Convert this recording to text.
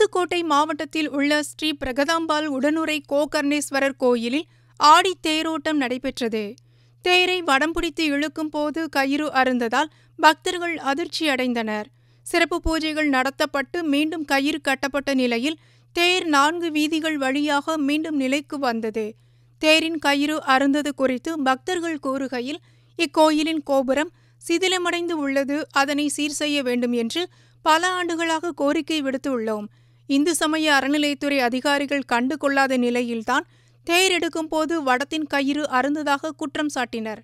புதுக்கோட்டை மாவட்டத்தில் உள்ள ஸ்ரீ பிரகதாம்பாள் உடனுரை கோகர்ணேஸ்வரர் கோயிலில் ஆடி தேரோட்டம் நடைபெற்றது தேரை வடம் பிடித்து இழுக்கும் போது கயிறு அருந்ததால் பக்தர்கள் அதிர்ச்சி அடைந்தனர் சிறப்பு பூஜைகள் நடத்தப்பட்டு மீண்டும் கயிறு கட்டப்பட்ட நிலையில் தேர் நான்கு வீதிகள் வழியாக மீண்டும் நிலைக்கு வந்தது தேரின் கயிறு அருந்தது குறித்து பக்தர்கள் கூறுகையில் இக்கோயிலின் கோபுரம் சிதிலமடைந்து உள்ளது அதனை சீர் செய்ய வேண்டும் என்று பல ஆண்டுகளாக கோரிக்கை விடுத்துள்ளோம் இந்து சமய அறநிலையத்துறை அதிகாரிகள் கண்டு கொள்ளாத நிலையில்தான் தேர் எடுக்கும்போது வடத்தின் கயிறு அருந்ததாக குற்றம் சாட்டினர்